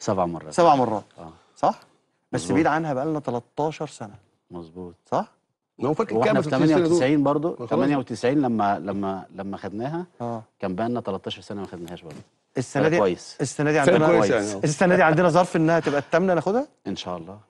سبع مرات سبع مرات اه صح؟ بس بعيد عنها بقى لنا 13 سنه مظبوط صح؟ هو فاكر واحنا في 98 برضه 98 لما لما لما خدناها آه. كان بقى لنا 13 سنه ما خدناهاش برضه السنه دي كويس السنه دي عندنا كويس يعني السنه دي عندنا ظرف انها تبقى الثامنه ناخدها ان شاء الله